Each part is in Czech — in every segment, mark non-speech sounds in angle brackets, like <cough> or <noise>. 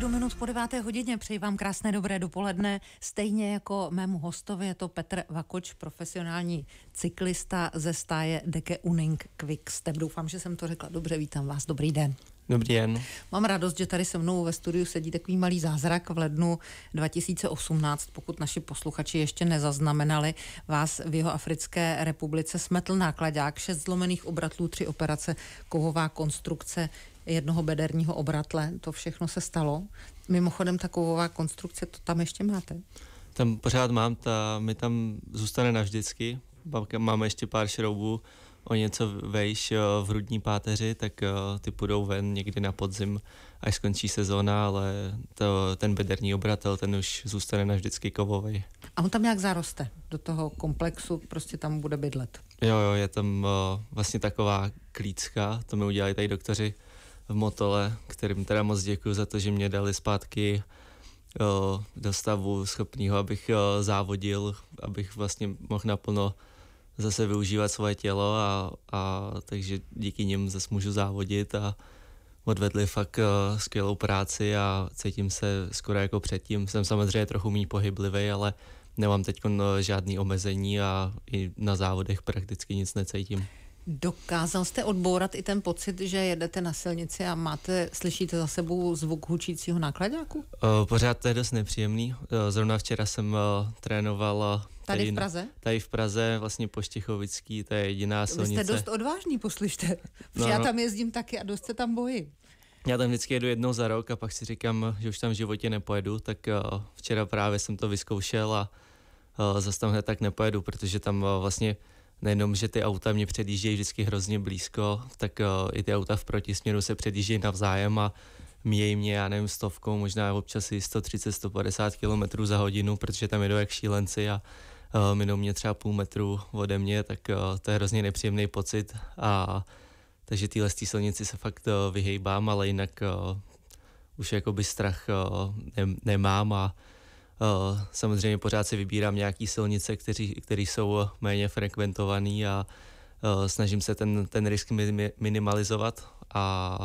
7 minut po 9. hodině přeji vám krásné dobré dopoledne. Stejně jako mému hostovi je to Petr Vakoč, profesionální cyklista ze stáje Deke Uning Quick Step. Doufám, že jsem to řekla dobře. Vítám vás. Dobrý den. Dobrý den. Mám radost, že tady se mnou ve studiu sedí takový malý zázrak v lednu 2018. Pokud naši posluchači ještě nezaznamenali, vás v jeho Africké republice smetl nákladák, šest zlomených obratlů, tři operace, kovová konstrukce, jednoho bederního obratle. To všechno se stalo. Mimochodem taková konstrukce, to tam ještě máte? Tam pořád mám, ta mi tam zůstane navždycky. Máme ještě pár šroubů o něco vejš eh, v hrudní páteři, tak eh, ty půjdou ven někdy na podzim, až skončí sezóna, ale to, ten bederní obratel, ten už zůstane vždycky kovový. A on tam nějak zaroste do toho komplexu, prostě tam bude bydlet. Jo, jo, je tam eh, vlastně taková klícka, to mi udělali tady doktoři, v Motole, kterým teda moc děkuji za to, že mě dali zpátky o, eh, do stavu schopného, abych o, eh, závodil, abych vlastně mohl naplno zase využívat svoje tělo a, a takže díky nim zase můžu závodit a odvedli fakt uh, skvělou práci a cítím se skoro jako předtím. Jsem samozřejmě trochu méně pohyblivý, ale nemám teď žádný omezení a i na závodech prakticky nic necítím. Dokázal jste odbourat i ten pocit, že jedete na silnici a máte, slyšíte za sebou zvuk hučícího nákladňáku? Eh, pořád to je dost nepříjemný. Eh, zrovna včera jsem eh, trénoval Tady, tady v Praze? Tady v Praze, vlastně poštichovický to je jediná silnice. Vy jste dost odvážný, poslyšte. No, <laughs> já no. tam jezdím taky a dost se tam bojím. Já tam vždycky jedu jednou za rok a pak si říkám, že už tam v životě nepojedu, tak včera právě jsem to vyzkoušel a zase tam hned tak nepojedu, protože tam vlastně nejenom, že ty auta mě předjíždějí vždycky hrozně blízko, tak uh, i ty auta v protisměru se předjíždějí navzájem a míjejí mě, já nevím, stovkou, možná občas i 130-150 km za hodinu, protože tam jedou jak šílenci a uh, minou mě třeba půl metru ode mě, tak uh, to je hrozně nepříjemný pocit a takže ty lesní silnici se fakt uh, vyhejbám, ale jinak uh, už jakoby strach uh, ne- nemám a Eh, samozřejmě pořád si vybírám nějaký silnice, které jsou méně frekventované a eh, snažím se ten, ten risk minimalizovat, a,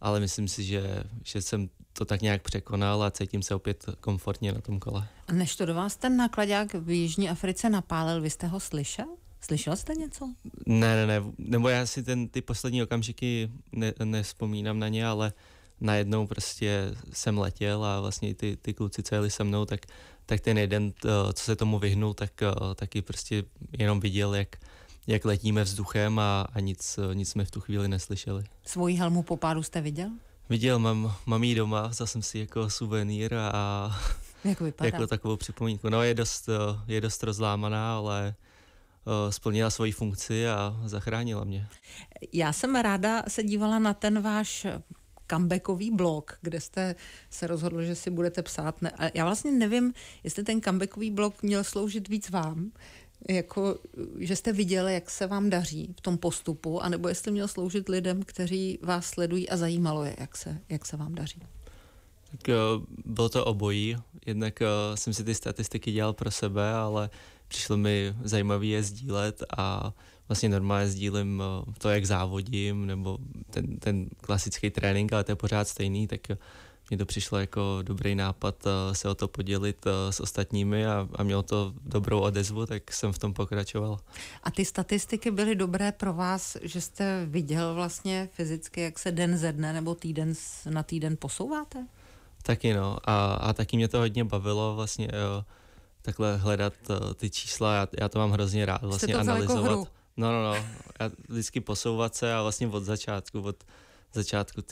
ale myslím si, že, že jsem to tak nějak překonal a cítím se opět komfortně na tom kole. A než to do vás ten nakladák v Jižní Africe napálil, vy jste ho slyšel? Slyšel jste něco? Ne, ne, ne, nebo já si ten, ty poslední okamžiky ne, nespomínám na ně, ale uh, najednou prostě jsem letěl a vlastně ty, ty kluci, co jeli se mnou, tak, tak ten jeden, co se tomu vyhnul, tak eh, taky prostě jenom viděl, jak, jak letíme vzduchem a, a nic, nic jsme v tu chvíli neslyšeli. Svoji helmu po pádu jste viděl? Viděl, mám, mám ji doma, vzal jsem si jako suvenýr a <laughs> Jak jako takovou připomínku. No je dost, eh, je dost rozlámaná, ale eh, splnila svoji funkci a zachránila mě. Já jsem ráda se dívala na ten váš comebackový blog, kde jste se rozhodl, že si budete psát. Ne, a já vlastně nevím, jestli ten comebackový blog měl sloužit víc vám, jako, že jste viděli, jak se vám daří v tom postupu, anebo jestli měl sloužit lidem, kteří vás sledují a zajímalo je, jak se, jak se vám daří. Tak eh, bylo to obojí. Jednak eh, jsem si ty statistiky dělal pro sebe, ale přišlo mi zajímavé je sdílet a vlastně normálně sdílím eh, to, jak závodím, nebo ten, ten klasický trénink, ale to je pořád stejný, tak mi to přišlo jako dobrý nápad eh, se o to podělit eh, s ostatními a, a mělo to dobrou odezvu, tak jsem v tom pokračoval. A ty statistiky byly dobré pro vás, že jste viděl vlastně fyzicky, jak se den ze dne nebo týden na týden posouváte? Taky no a, a taky mě to hodně bavilo vlastně jo, takhle hledat ty čísla, já, já to mám hrozně rád vlastně Jste to jako analyzovat. Jako hru. No, no, no. Já vždycky posouvat se a vlastně od začátku, od začátku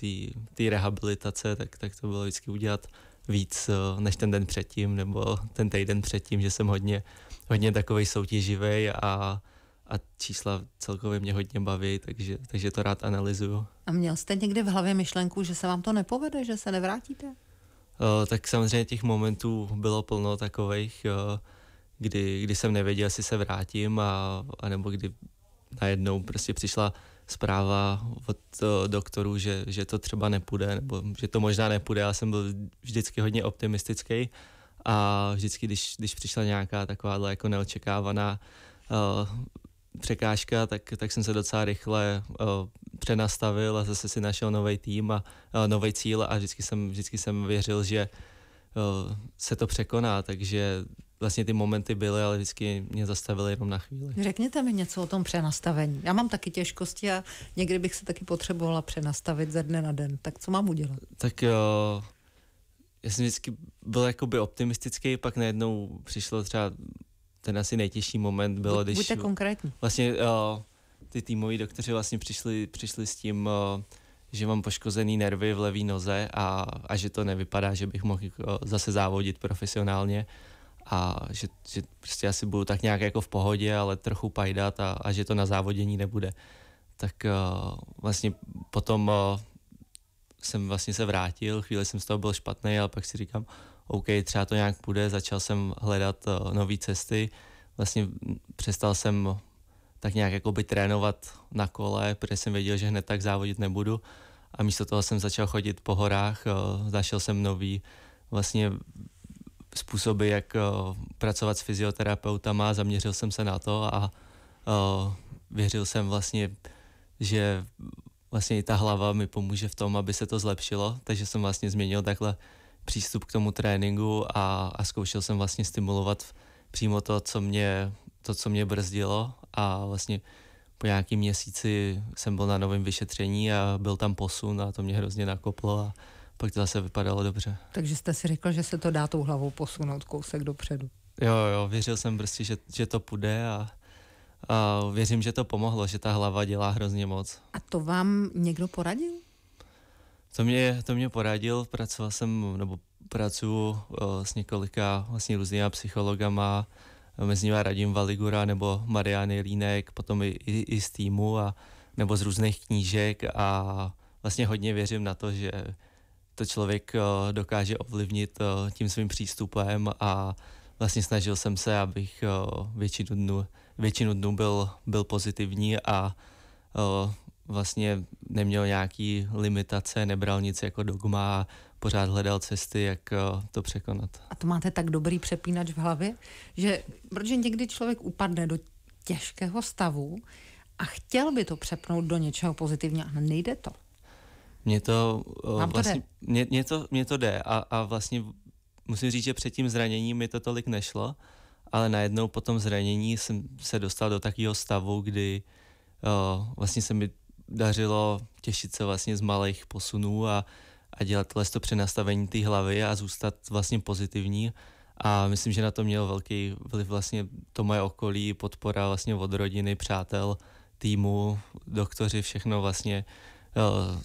té rehabilitace, tak, tak to bylo vždycky udělat víc eh, než ten den předtím, nebo ten týden předtím, že jsem hodně, hodně takovej soutěživý a, a čísla celkově mě hodně baví, takže, takže to rád analyzuju. A měl jste někdy v hlavě myšlenku, že se vám to nepovede, že se nevrátíte? O, eh, tak samozřejmě těch momentů bylo plno takových, o, eh, kdy, kdy jsem nevěděl, jestli se vrátím, a, a nebo kdy najednou prostě přišla zpráva od uh, doktorů, že, že to třeba nepůjde, nebo že to možná nepůjde. Já jsem byl vždycky hodně optimistický a vždycky, když, když přišla nějaká taková jako neočekávaná uh, překážka, tak, tak jsem se docela rychle uh, přenastavil a zase si našel nový tým a uh, nový cíl a vždycky jsem, vždycky jsem věřil, že uh, se to překoná, takže vlastně ty momenty byly, ale vždycky mě zastavily jenom na chvíli. Řekněte mi něco o tom přenastavení. Já mám taky těžkosti a někdy bych se taky potřebovala přenastavit ze dne na den. Tak co mám udělat? Tak jo, eh, já jsem vždycky byl jakoby optimistický, pak najednou přišlo třeba ten asi nejtěžší moment bylo, když... Buďte konkrétní. Vlastně jo, eh, ty týmoví doktoři vlastně přišli, přišli s tím, eh, že mám poškozený nervy v levý noze a, a že to nevypadá, že bych mohl zase závodit profesionálně a že, že prostě asi budu tak nějak jako v pohodě, ale trochu pajdat a, a že to na závodění nebude. Tak uh, vlastně potom uh, jsem vlastně se vrátil, chvíli jsem z toho byl špatný, ale pak si říkám, OK, třeba to nějak bude. začal jsem hledat uh, eh, nové cesty, vlastně přestal jsem tak nějak jako by trénovat na kole, protože jsem věděl, že hned tak závodit nebudu a místo toho jsem začal chodit po horách, uh, zašel jsem nový vlastně způsoby, jak eh, pracovat s fyzioterapeutama, zaměřil jsem se na to a eh, věřil jsem vlastně, že vlastně i ta hlava mi pomůže v tom, aby se to zlepšilo, takže jsem vlastně změnil takhle přístup k tomu tréninku a, a zkoušel jsem vlastně stimulovat přímo to, co mě, to, co mě brzdilo a vlastně po nějakým měsíci jsem byl na novém vyšetření a byl tam posun a to mě hrozně nakoplo a, pak to zase vypadalo dobře. Takže jste si řekl, že se to dá tou hlavou posunout kousek dopředu. Jo, jo, věřil jsem prostě, že, že to půjde a, a věřím, že to pomohlo, že ta hlava dělá hrozně moc. A to vám někdo poradil? To mě, to mě poradil, pracoval jsem, nebo pracuji s několika vlastně různýma psychologama, mezi nimi Radim Valigura nebo Mariany Línek, potom i, i, i z týmu a, nebo z různých knížek a vlastně hodně věřím na to, že to člověk eh, dokáže ovlivnit eh, tím svým přístupem a vlastně snažil jsem se, abych eh, většinu dnu většinu dnu byl, byl pozitivní a vlastně neměl nějaký limitace, nebral nic jako dogma a pořád hledal cesty, jak to překonat. A to máte tak dobrý přepínač v hlavě, že protože někdy člověk upadne do těžkého stavu a chtěl by to přepnout do něčeho pozitivního, a nejde to. Mně eh, to, vlastně, to Mě, mě to, mě to jde a, a vlastně musím říct, že před tím zraněním mi to tolik nešlo, ale najednou po tom zranění jsem se dostal do takového stavu, kdy o, eh, vlastně se mi dařilo těšit se vlastně z malých posunů a, a dělat to přenastavení té hlavy a zůstat vlastně pozitivní. A myslím, že na to měl velký vliv vlastně to moje okolí, podpora vlastně od rodiny, přátel, týmu, doktoři, všechno vlastně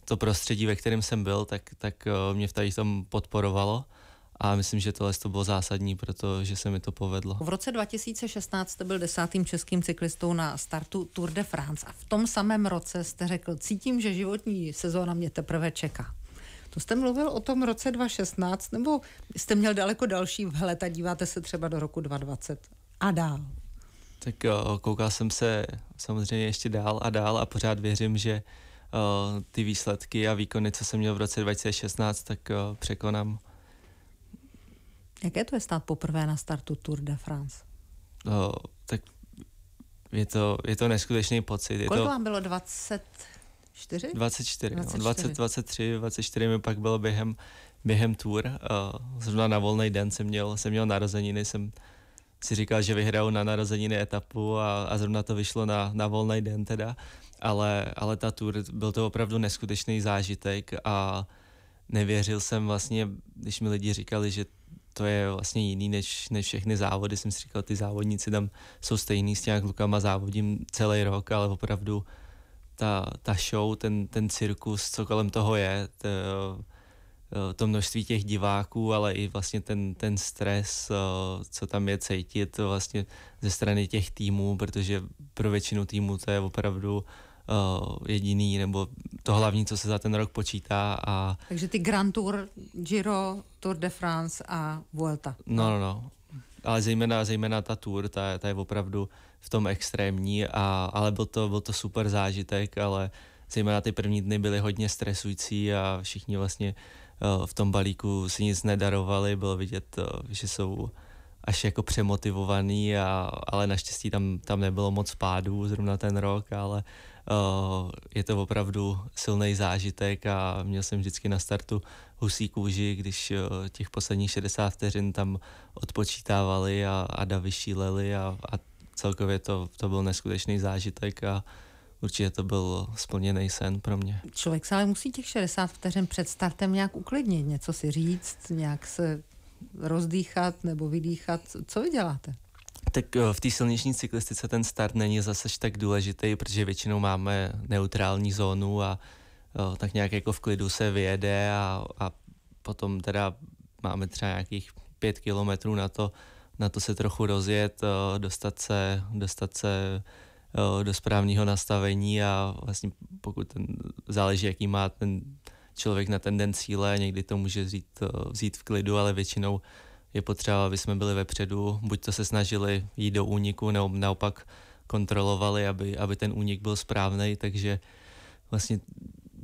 to prostředí, ve kterém jsem byl, tak, tak eh, mě v tady tom podporovalo. A myslím, že tohle to bylo zásadní, protože se mi to povedlo. V roce 2016 jste byl desátým českým cyklistou na startu Tour de France a v tom samém roce jste řekl, cítím, že životní sezóna mě teprve čeká. To jste mluvil o tom roce 2016, nebo jste měl daleko další vhled a díváte se třeba do roku 2020 a dál? Tak eh, koukal jsem se samozřejmě ještě dál a dál a pořád věřím, že uh, Eh, ty výsledky a výkony, co jsem měl v roce 2016, tak uh, překonám. Jaké to je stát poprvé na startu Tour de France? No, tak je to, je to neskutečný pocit. Je Kolik to... vám bylo? 24? 24, 24. No, 20, 23, 24 mi pak bylo během, během tour. Uh, zrovna na volný den jsem měl, jsem měl narozeniny, jsem si říkal, že vyhrál na narozeniny etapu a, a zrovna to vyšlo na, na volný den teda, ale, ale ta tour, byl to opravdu neskutečný zážitek a nevěřil jsem vlastně, když mi lidi říkali, že to je vlastně jiný než, než všechny závody. Jsem si říkal, ty závodníci tam jsou stejný s těmi klukama, závodím celý rok, ale opravdu ta, ta show, ten, ten cirkus, co kolem toho je, to, Eh, to množství těch diváků, ale i vlastně ten, ten stres, eh, co tam je cítit vlastně ze strany těch týmů, protože pro většinu týmů to je opravdu eh, jediný nebo to hlavní, co se za ten rok počítá. A... Takže ty Grand Tour, Giro, Tour de France a Vuelta. No, no, no. Ale zejména, zejména ta tour, ta, ta je opravdu v tom extrémní, a, ale byl to, byl to super zážitek, ale zejména ty první dny byly hodně stresující a všichni vlastně uh, Eh, v tom balíku si nic nedarovali, bylo vidět, eh, že jsou až jako přemotivovaný, a, ale naštěstí tam, tam nebylo moc pádů zrovna ten rok, ale uh, je to opravdu silný zážitek a měl jsem vždycky na startu husí kůži, když uh, těch posledních 60 vteřin tam odpočítávali a, a davy šíleli a, a celkově to, to byl neskutečný zážitek a uh, určitě to byl splněný sen pro mě. Člověk se ale musí těch 60 vteřin před startem nějak uklidnit, něco si říct, nějak se rozdýchat nebo vydýchat. Co vy děláte? Tak eh, v té silniční cyklistice ten start není zase tak důležitý, protože většinou máme neutrální zónu a eh, tak nějak jako v klidu se vyjede a, a potom teda máme třeba nějakých pět kilometrů na to, na to se trochu rozjet, eh, dostat se, dostat se Eh, do správného nastavení a vlastně pokud ten, záleží, jaký má ten člověk na ten den cíle, někdy to může vzít, eh, vzít v klidu, ale většinou je potřeba, aby jsme byli vepředu, buď to se snažili jít do úniku, nebo naopak kontrolovali, aby, aby ten únik byl správný, takže vlastně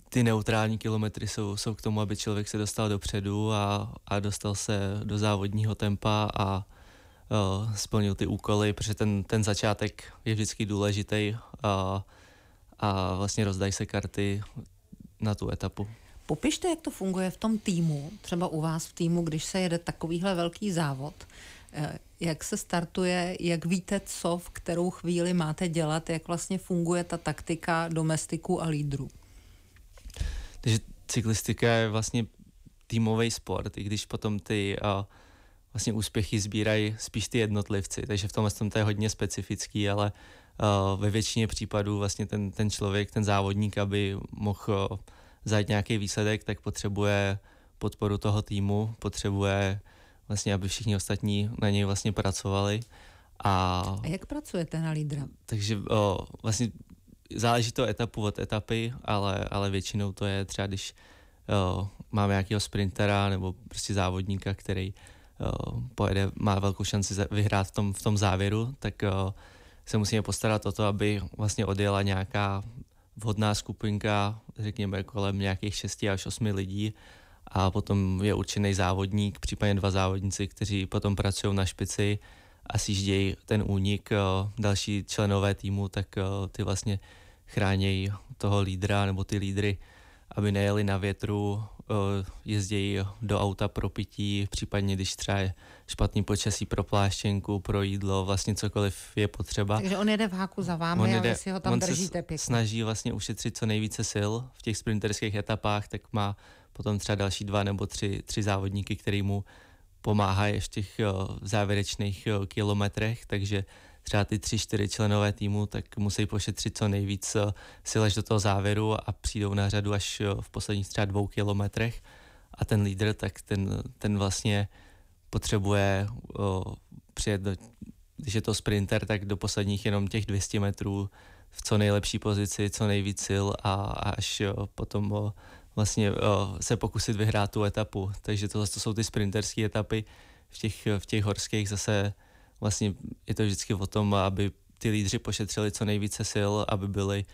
ty neutrální kilometry jsou, jsou k tomu, aby člověk se dostal dopředu a, a dostal se do závodního tempa a uh, splnil ty úkoly, protože ten, ten začátek je vždycky důležitý a, a vlastně rozdají se karty na tu etapu. Popište, jak to funguje v tom týmu, třeba u vás v týmu, když se jede takovýhle velký závod, eh, jak se startuje, jak víte, co v kterou chvíli máte dělat, jak vlastně funguje ta taktika domestiku a lídru? Takže cyklistika je vlastně týmový sport, i když potom ty uh, vlastně úspěchy sbírají spíš ty jednotlivci, takže v tomhle tom to je hodně specifický, ale eh, ve většině případů vlastně ten, ten člověk, ten závodník, aby mohl eh, zajít nějaký výsledek, tak potřebuje podporu toho týmu, potřebuje vlastně, aby všichni ostatní na něj vlastně pracovali. A, a jak pracujete na lídra? Takže o, eh, vlastně záleží to etapu od etapy, ale, ale většinou to je třeba, když o, máme nějakého sprintera nebo prostě závodníka, který pojede, má velkou šanci vyhrát v tom, v tom závěru, tak se musíme postarat o to, aby vlastně odjela nějaká vhodná skupinka, řekněme kolem nějakých 6 až 8 lidí a potom je určený závodník, případně dva závodníci, kteří potom pracují na špici a sjíždějí ten únik. Další členové týmu, tak ty vlastně chránějí toho lídra nebo ty lídry, aby nejeli na větru, Eh, jezdějí do auta pro pití, případně když třeba je špatný počasí pro pláštěnku, pro jídlo, vlastně cokoliv je potřeba. Takže on jede v háku za vámi on jede, a vy si ho tam on držíte pěkně. snaží vlastně ušetřit co nejvíce sil v těch sprinterských etapách, tak má potom třeba další dva nebo tři, tři závodníky, který mu pomáhají v těch eh, závěrečných eh, kilometrech, takže třeba ty tři, čtyři členové týmu, tak musí pošetřit co nejvíc eh, sil až do toho závěru a přijdou na řadu až eh, v posledních třeba dvou kilometrech a ten lídr, tak ten, ten vlastně potřebuje o, eh, přijet do, když je to sprinter, tak do posledních jenom těch 200 metrů v co nejlepší pozici, co nejvíc sil a, a až o, potom o, vlastně o, se pokusit vyhrát tu etapu. Takže to to jsou ty sprinterské etapy, v těch, v těch horských zase vlastně je to vždycky o tom, aby ty lídři pošetřili co nejvíce sil, aby byli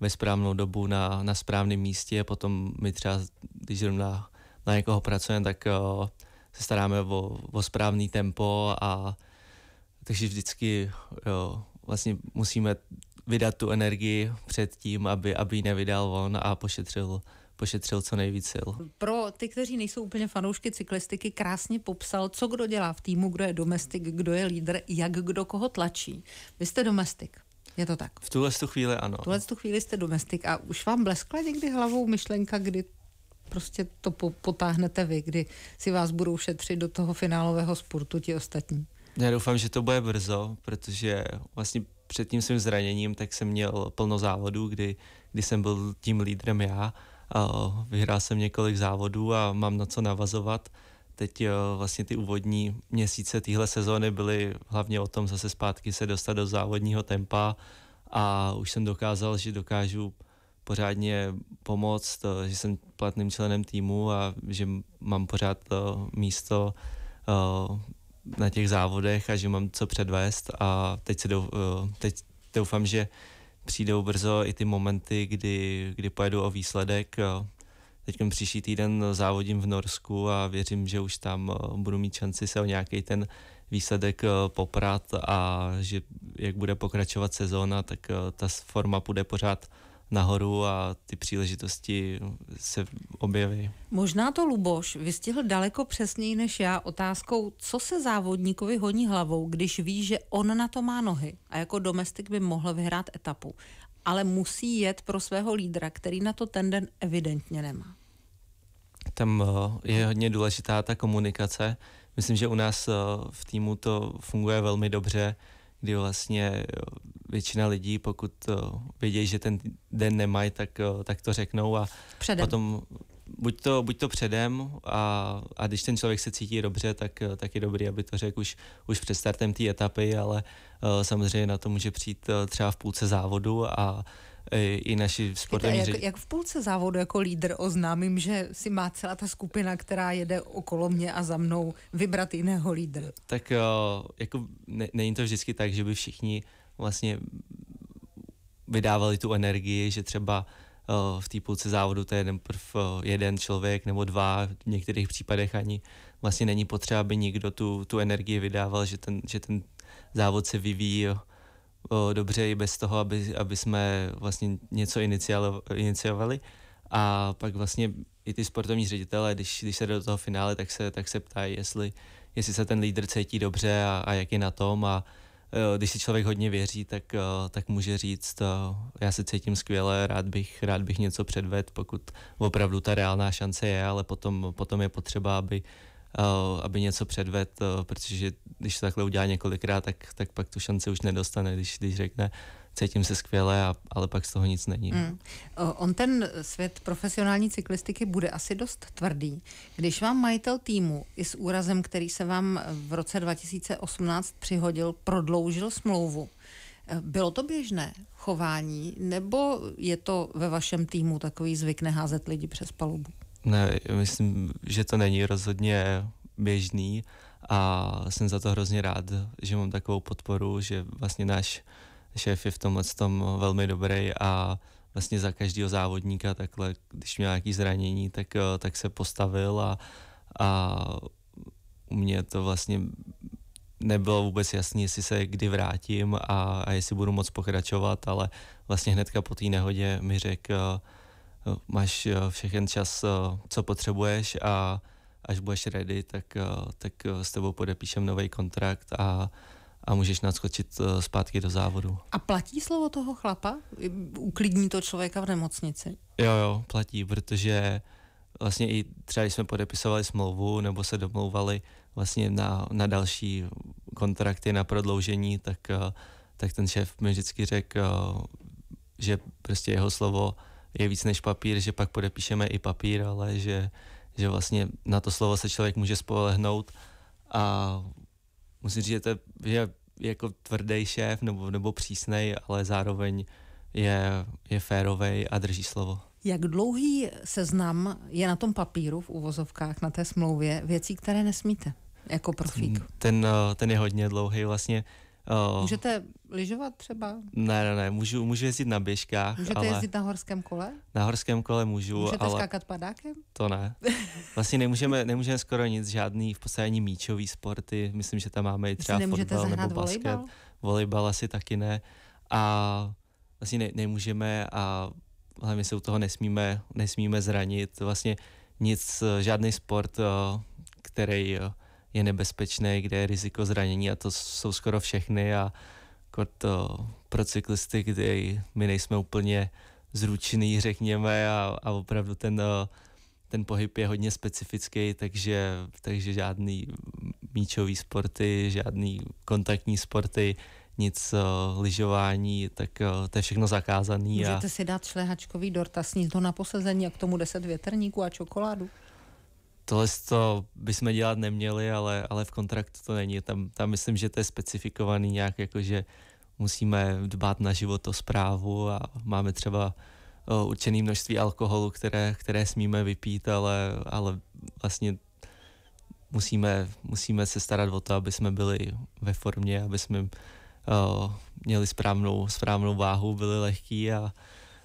ve správnou dobu na, na správném místě. Potom my třeba, když zrovna na někoho pracujeme, tak o, eh, se staráme o, o správný tempo a takže vždycky jo, eh, vlastně musíme vydat tu energii před tím, aby, aby ji nevydal on a pošetřil pošetřil co nejvíc sil. Pro ty, kteří nejsou úplně fanoušky cyklistiky, krásně popsal, co kdo dělá v týmu, kdo je domestik, kdo je lídr, jak kdo koho tlačí. Vy jste domestik. Je to tak? V tuhle tu chvíli ano. V tuhle tu chvíli jste domestik a už vám bleskla někdy hlavou myšlenka, kdy prostě to po- potáhnete vy, kdy si vás budou šetřit do toho finálového sportu ti ostatní? Já doufám, že to bude brzo, protože vlastně před tím svým zraněním tak jsem měl plno závodů, kdy, kdy jsem byl tím lídrem já Vyhrál jsem několik závodů a mám na co navazovat. Teď eh, vlastně ty úvodní měsíce téhle sezóny byly hlavně o tom zase zpátky se dostat do závodního tempa a už jsem dokázal, že dokážu pořádně pomoct, eh, že jsem platným členem týmu a že mám pořád to eh, místo na těch závodech a že mám co předvést a teď, se do teď doufám, že přijdou brzo i ty momenty, kdy, kdy pojedu o výsledek. Teď příští týden závodím v Norsku a věřím, že už tam eh, budu mít šanci se o nějaký ten výsledek eh, poprat a že jak bude pokračovat sezóna, tak eh, ta forma půjde pořád nahoru a ty příležitosti se objeví. Možná to Luboš vystihl daleko přesněji než já otázkou, co se závodníkovi honí hlavou, když ví, že on na to má nohy a jako domestik by mohl vyhrát etapu, ale musí jet pro svého lídra, který na to ten den evidentně nemá. Tam eh, je hodně důležitá ta komunikace. Myslím, že u nás eh, v týmu to funguje velmi dobře kdy vlastně eh, většina lidí, pokud eh, vědějí, že ten den nemají, tak, eh, tak to řeknou a předem. potom buď to, buď to předem a, a když ten člověk se cítí dobře, tak, tak je dobrý, aby to řekl už, už před startem té etapy, ale samozřejmě na to může přijít třeba v půlce závodu a i naši sportovní Jak, jak v půlce závodu jako lídr oznámím, že si má celá ta skupina, která jede okolo mě a za mnou, vybrat jiného lídra? Tak eh, jako ne, není to vždycky tak, že by všichni vlastně vydávali tu energii, že třeba eh, v té půlce závodu to je jeden, prv, eh, jeden člověk nebo dva, v některých případech ani vlastně není potřeba, aby nikdo tu, tu energii vydával, že ten, že ten závod se vyvíjí o, dobře i bez toho, aby, aby jsme vlastně něco iniciovali. A pak vlastně i ty sportovní ředitele, když, když se do toho finále, tak se, tak se ptají, jestli, jestli se ten lídr cítí dobře a, a jak je na tom a e, když si člověk hodně věří, tak, e, tak může říct, e, já se cítím skvěle, rád bych, rád bych něco předvedl, pokud opravdu ta reálná šance je, ale potom, potom je potřeba, aby, Eh, aby něco předved, eh, protože když to takhle udělá několikrát, tak, tak pak tu šanci už nedostane, když, když řekne, cítím se skvěle, a, ale pak z toho nic není. No. Mm. On ten svět profesionální cyklistiky bude asi dost tvrdý. Když vám majitel týmu i s úrazem, který se vám v roce 2018 přihodil, prodloužil smlouvu, eh, bylo to běžné chování, nebo je to ve vašem týmu takový zvyk neházet lidi přes palubu? Ne, myslím, že to není rozhodně běžný a jsem za to hrozně rád, že mám takovou podporu, že vlastně náš šéf je v tomhle tom velmi dobrý a vlastně za každého závodníka takhle, když měl nějaké zranění, tak, eh, tak se postavil a, a u mě to vlastně nebylo vůbec jasné, jestli se kdy vrátím a, a jestli budu moc pokračovat, ale vlastně hnedka po té nehodě mi řekl, eh, Eh, máš eh, všechen čas, eh, co potřebuješ a až budeš ready, tak, tak s tebou podepíšem nový kontrakt a, a můžeš nadskočit zpátky do závodu. A platí slovo toho chlapa? Uklidní to člověka v nemocnici? Jo, jo, platí, protože vlastně i třeba, když jsme podepisovali smlouvu nebo se domlouvali vlastně na, na další kontrakty, na prodloužení, tak, tak ten šéf mi vždycky řekl, že prostě jeho slovo je víc než papír, že pak podepíšeme i papír, ale že, že vlastně na to slovo se člověk může spolehnout a musím říct, že to je, je jako tvrdý šéf nebo, nebo přísnej, ale zároveň je, je férovej a drží slovo. Jak dlouhý seznam je na tom papíru v uvozovkách, na té smlouvě, věcí, které nesmíte jako profík? Ten, ten je hodně dlouhý vlastně. Eh, Můžete lyžovat třeba? Ne, ne, ne, můžu, můžu jezdit na běžkách. Můžete ale... jezdit na horském kole? Na horském kole můžu, Můžete ale... skákat padákem? To ne. <laughs> Vlastně nemůžeme, nemůžeme skoro nic, žádný v podstatě ani míčový sporty. Myslím, že tam máme i třeba fotbal nebo basket. volejbal asi taky ne. A vlastně ne, nemůžeme a hlavně se u toho nesmíme, nesmíme zranit. Vlastně nic, eh, žádný sport, eh, který je nebezpečný, kde je riziko zranění a to jsou skoro všechny a jako to pro cyklisty, kdy my nejsme úplně zručný, řekněme, a, a opravdu ten, eh, ten pohyb je hodně specifický, takže, takže žádný míčový sporty, žádný kontaktní sporty, nic uh, lyžování, tak uh, to je všechno zakázaný. Můžete a... si dát šlehačkový dort a sníst ho na posazení a k tomu deset větrníků a čokoládu tohle to bychom dělat neměli, ale, ale v kontraktu to není. Tam, tam myslím, že to je specifikovaný nějak, jako že musíme dbát na zprávu a máme třeba určené množství alkoholu, které, které smíme vypít, ale, ale vlastně musíme, musíme se starat o to, aby jsme byli ve formě, aby jsme uh, měli správnou, správnou váhu, byli lehký a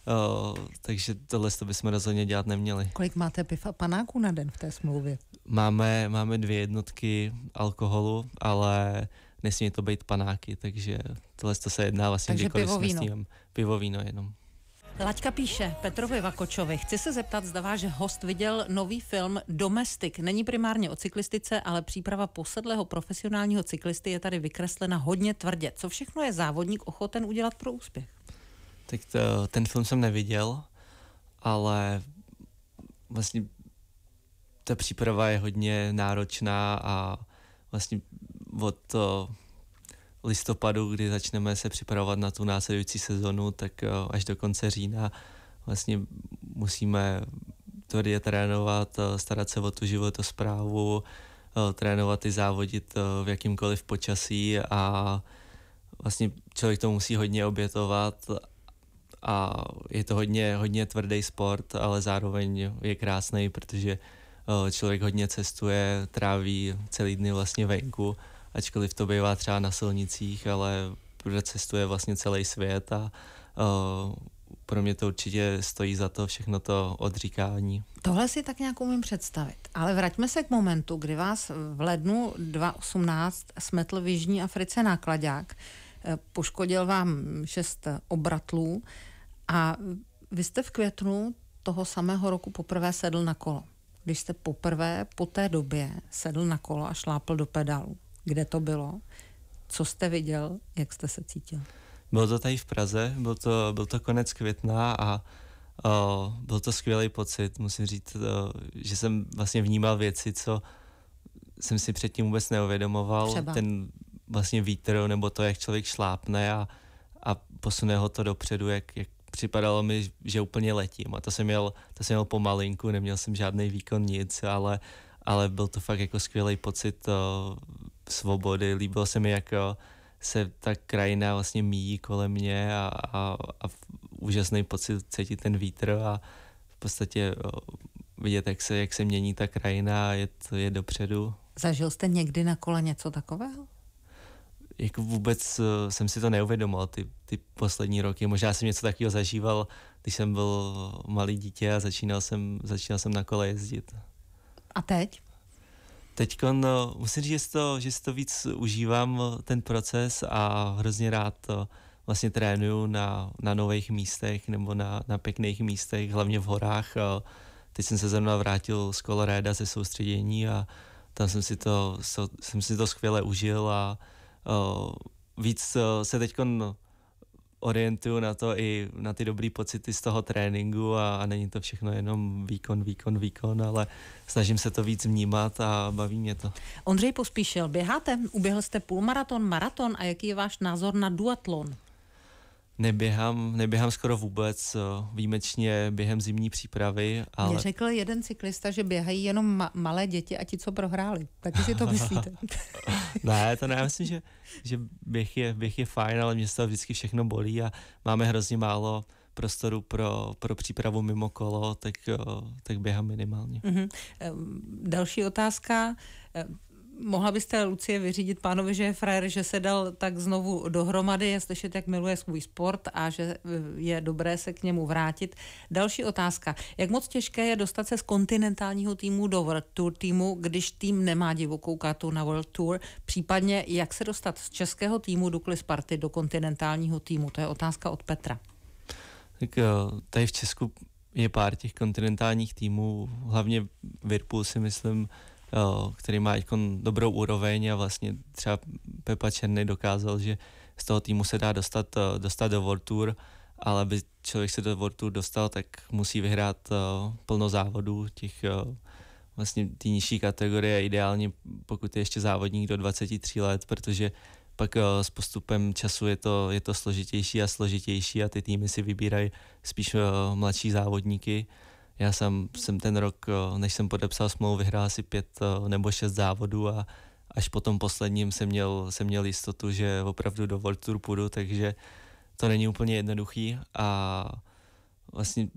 Eh, takže tohle to bychom rozhodně dělat neměli. Kolik máte piv a panáků na den v té smlouvě? Máme, máme dvě jednotky alkoholu, ale nesmí to být panáky, takže tohle to se jedná vlastně takže kdykoliv pivo, víno. Sním, pivo, víno jenom. Laďka píše Petrovi Vakočovi. Chci se zeptat, zdává, že host viděl nový film Domestik. Není primárně o cyklistice, ale příprava posedlého profesionálního cyklisty je tady vykreslena hodně tvrdě. Co všechno je závodník ochoten udělat pro úspěch? tak to, eh, ten film jsem neviděl, ale vlastně ta příprava je hodně náročná a vlastně od to eh, listopadu, kdy začneme se připravovat na tu následující sezonu, tak eh, až do konce října vlastně musíme tvrdě trénovat, starat se o tu životosprávu, trénovat i závodit v jakýmkoliv počasí a vlastně člověk to musí hodně obětovat a je to hodně, hodně tvrdý sport, ale zároveň je krásný, protože eh, člověk hodně cestuje, tráví celý dny vlastně venku, ačkoliv to bývá třeba na silnicích, ale cestuje vlastně celý svět a eh, pro mě to určitě stojí za to všechno to odříkání. Tohle si tak nějak umím představit, ale vraťme se k momentu, kdy vás v lednu 2018 smetl v Jižní Africe nákladák, eh, poškodil vám šest obratlů, a vy jste v květnu toho samého roku poprvé sedl na kolo. Když jste poprvé po té době sedl na kolo a šlápl do pedalu, kde to bylo, co jste viděl, jak jste se cítil? Bylo to tady v Praze, byl to, byl to konec května a o, byl to skvělý pocit, musím říct, o, že jsem vlastně vnímal věci, co jsem si předtím vůbec neuvědomoval. Třeba. Ten vlastně vítr nebo to, jak člověk šlápne a, a posune ho to dopředu, jak, jak připadalo mi, že úplně letím a to jsem měl, to jsem měl pomalinku, neměl jsem žádný výkon, nic, ale, ale byl to fakt jako skvělý pocit o, eh, svobody, líbilo se mi o, eh, se ta krajina vlastně míjí kolem mě a, a, a úžasný pocit cítit ten vítr a v podstatě o, eh, vidět, jak se, jak se mění ta krajina a je, to je dopředu. Zažil jste někdy na kole něco takového? jako vůbec uh, jsem si to neuvědomil ty, ty poslední roky. Možná jsem něco takového zažíval, když jsem byl malý dítě a začínal jsem, začínal jsem na kole jezdit. A teď? Teď no, eh, musím říct, že si, to, že si to víc užívám, eh, ten proces a hrozně rád to vlastně trénuju na, na nových místech nebo na, na pěkných místech, hlavně v horách. Teď jsem se zrovna vrátil z Koloréda ze soustředění a tam jsem si to, so, jsem si to skvěle užil a Eh, víc eh, se teď orientuju na to i na ty dobrý pocity z toho tréninku a, a není to všechno jenom výkon, výkon, výkon, ale snažím se to víc vnímat a baví mě to. Ondřej pospíšel běháte? Uběhl jste půlmaraton, maraton a jaký je váš názor na duatlon? Neběhám, neběhám skoro vůbec, eh, výjimečně během zimní přípravy. Ale... Mě řekl jeden cyklista, že běhají jenom ma- malé děti a ti, co prohráli. Taky si to <laughs> myslíte? ne, to ne, já myslím, že, že běh, je, běh je fajn, ale mě se vždycky všechno bolí a máme hrozně málo prostoru pro, pro přípravu mimo kolo, tak, eh, tak běhám minimálně. Mm-hmm. Další otázka. Ehm, Mohla byste Lucie vyřídit pánovi, že je frajer, že se dal tak znovu dohromady a slyšet, jak miluje svůj sport a že eh, je dobré se k němu vrátit. Další otázka. Jak moc těžké je dostat se z kontinentálního týmu do World Tour týmu, když tým nemá divokou kartu na World Tour? Případně jak se dostat z českého týmu Dukly Sparty do kontinentálního týmu? To je otázka od Petra. Tak eh, tady v Česku je pár těch kontinentálních týmů, hlavně Virpu si myslím, který má dobrou úroveň a vlastně třeba Pepa Černý dokázal, že z toho týmu se dá dostat, eh, dostat do World Tour, ale aby člověk se do World Tour dostal, tak musí vyhrát eh, plno závodů, těch eh, vlastně ty nižší kategorie ideálně, pokud je ještě závodník do 23 let, protože pak s postupem času je to, je to složitější a složitější a ty týmy si vybírají spíš mladší závodníky já jsem, jsem ten rok, eh, než jsem podepsal smlouvu, vyhrál asi pět eh, nebo šest závodů a až po tom posledním jsem měl, jsem měl jistotu, že opravdu do World Tour půjdu, takže to není úplně jednoduchý a vlastně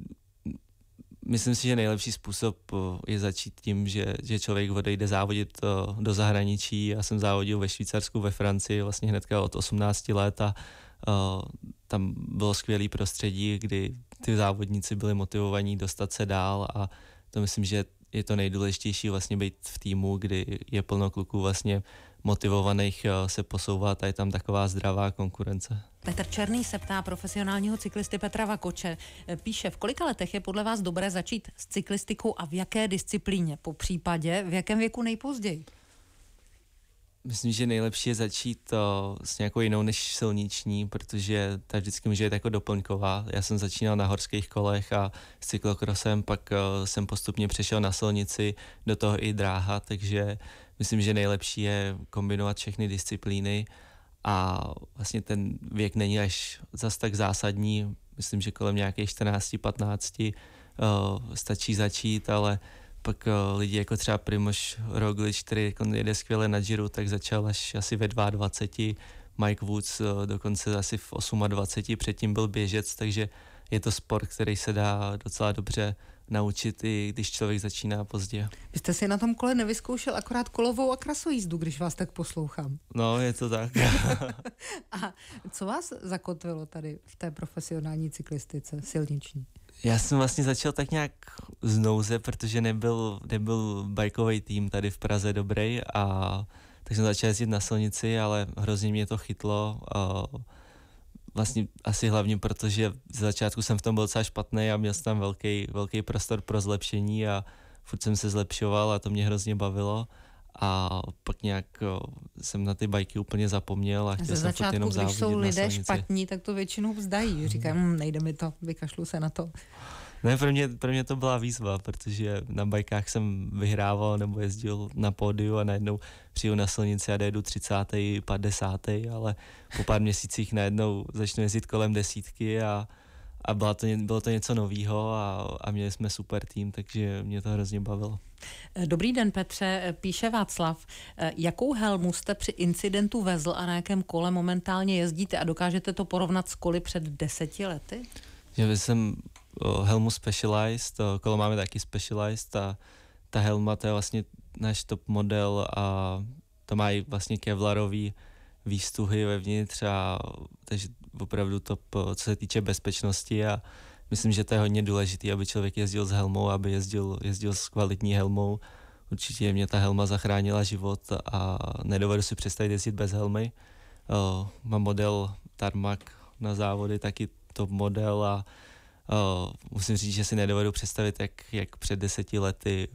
myslím si, že nejlepší způsob eh, je začít tím, že, že člověk odejde závodit do zahraničí. Já jsem závodil ve Švýcarsku, ve Francii vlastně hnedka od 18 let a Eh, tam bylo skvělé prostředí, kdy ty závodníci byli motivovaní dostat se dál a to myslím, že je to nejdůležitější vlastně být v týmu, kdy je plno kluků vlastně motivovaných eh, se posouvat a je tam taková zdravá konkurence. Petr Černý se ptá profesionálního cyklisty Petra Vakoče. Eh, píše, v kolika letech je podle vás dobré začít s cyklistikou a v jaké disciplíně? Po případě, v jakém věku nejpozději? myslím, že nejlepší je začít to eh, s nějakou jinou než silniční, protože ta vždycky může být jako doplňková. Já jsem začínal na horských kolech a s cyklokrosem, pak eh, jsem postupně přešel na silnici, do toho i dráha, takže myslím, že nejlepší je kombinovat všechny disciplíny a vlastně ten věk není až zas tak zásadní, myslím, že kolem nějakých 14-15 uh, eh, stačí začít, ale pak eh, lidi jako třeba Primož Roglič, který jako jede skvěle na Giro, tak začal až asi ve 22, Mike Woods uh, dokonce asi v 28, předtím byl běžec, takže je to sport, který se dá docela dobře naučit, i když člověk začíná pozdě. Vy jste si na tom kole nevyzkoušel akorát kolovou a jízdu, když vás tak poslouchám. No, je to tak. <laughs> a co vás zakotvilo tady v té profesionální cyklistice silniční? Já jsem vlastně začal tak nějak z nouze, protože nebyl, nebyl bajkový tým tady v Praze dobrý a tak jsem začal jezdit na silnici, ale hrozně mě to chytlo. A vlastně asi hlavně protože z začátku jsem v tom byl docela špatný a měl jsem tam velký, velký prostor pro zlepšení a furt jsem se zlepšoval a to mě hrozně bavilo a pak nějak eh, jsem na ty bajky úplně zapomněl a chtěl Ze jsem začátku, jenom když jsou lidé špatní, tak to většinou vzdají. <laughs> Říkám, hm, nejde mi to, vykašlu se na to. Ne, pro mě, pro mě to byla výzva, protože na bajkách jsem vyhrával nebo jezdil na pódiu a najednou přijdu na silnici a dojedu 30. 50. ale po pár <laughs> měsících najednou začnu jezdit kolem desítky a, a byla to, bylo to něco novýho a, a měli jsme super tým, takže mě to hrozně bavilo. Eh, dobrý den, Petře. Eh, píše Václav, eh, jakou helmu jste při incidentu vezl a na jakém kole momentálně jezdíte a dokážete to porovnat s koly před deseti lety? Já jsem helmu Specialized, kolo máme taky Specialized a ta helma to je vlastně náš top model a to mají vlastně kevlarový výstuhy vevnitř a takže opravdu top, co se týče bezpečnosti a myslím, že to je hodně důležité, aby člověk jezdil s helmou, aby jezdil, jezdil s kvalitní helmou. Určitě mě ta helma zachránila život a nedovedu si představit jezdit bez helmy. Uh, mám model Tarmac na závody, taky top model a uh, musím říct, že si nedovedu představit, jak, jak před deseti lety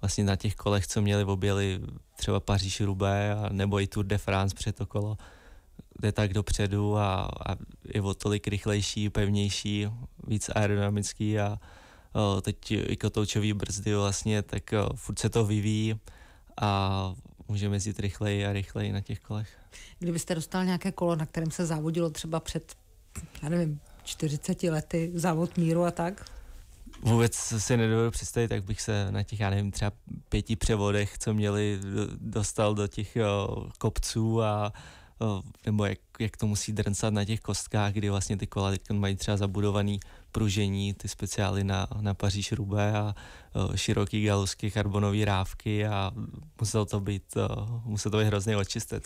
vlastně na těch kolech, co měli, objeli třeba Paříž Rubé a nebo i Tour de France před to kolo, jde tak dopředu a, a je o tolik rychlejší, pevnější, víc aerodynamický a o, teď i kotoučový brzdy vlastně, tak o, furt se to vyvíjí a můžeme jezdit rychleji a rychleji na těch kolech. Kdybyste dostal nějaké kolo, na kterém se závodilo třeba před, já nevím, 40 lety, závod míru a tak? Vůbec si nedovedu představit, tak bych se na těch, já nevím, třeba pěti převodech, co měli, dostal do těch jo, kopců a Eh, nebo jak, jak to musí drncat na těch kostkách, kdy vlastně ty kola teď mají třeba zabudovaný pružení, ty speciály na, na paříž rubé a uh, široký galusky, karbonové rávky a musel to být, uh, musel to být hrozný očistec.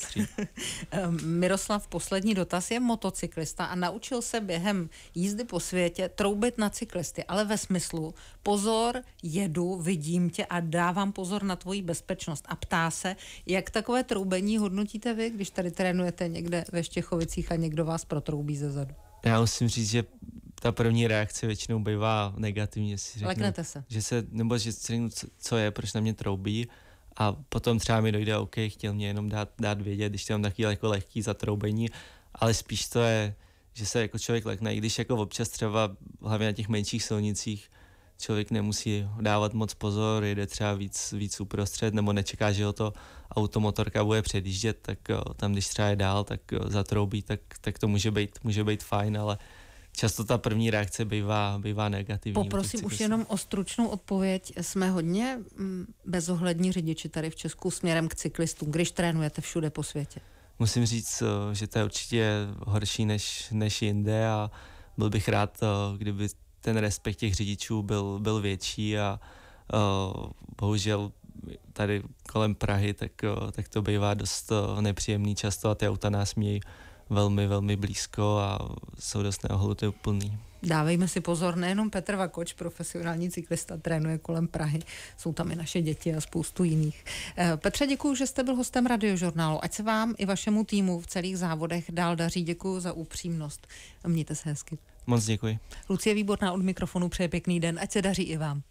<laughs> Miroslav, poslední dotaz je motocyklista a naučil se během jízdy po světě troubit na cyklisty, ale ve smyslu pozor, jedu, vidím tě a dávám pozor na tvoji bezpečnost a ptá se, jak takové troubení hodnotíte vy, když tady trénujete někde ve Štěchovicích a někdo vás protroubí ze zadu? Já musím říct, že ta první reakce většinou bývá negativní, si řeknu, Leknete se. Že se, nebo že si řeknu, co, co je, proč na mě troubí a potom třeba mi dojde, OK, chtěl mě jenom dát, dát vědět, když tam takový jako lehký zatroubení, ale spíš to je, že se jako člověk lekne, i když jako občas třeba hlavně na těch menších silnicích člověk nemusí dávat moc pozor, jede třeba víc, víc uprostřed, nebo nečeká, že ho to automotorka bude předjíždět, tak eh, tam, když třeba je dál, tak eh, zatroubí, tak, tak to může být, může být fajn, ale často ta první reakce bývá, bývá negativní. Poprosím už jenom o stručnou odpověď. Jsme hodně mm, bezohlední řidiči tady v Česku směrem k cyklistům, když trénujete všude po světě. Musím říct, eh, že to je určitě horší než, než jinde a byl bych rád, eh, kdyby ten respekt těch řidičů byl, byl větší a eh, bohužel tady kolem Prahy, tak, tak to bývá dost nepříjemný často a ty auta nás mějí velmi, velmi blízko a jsou dost úplný. Dávejme si pozor, nejenom Petr Vakoč, profesionální cyklista, trénuje kolem Prahy, jsou tam i naše děti a spoustu jiných. Eh, Petře, děkuji, že jste byl hostem radiožurnálu. Ať se vám i vašemu týmu v celých závodech dál daří. Děkuji za upřímnost. Mějte se hezky. Moc děkuji. Lucie Výborná od mikrofonu přeje pěkný den. Ať se daří i vám.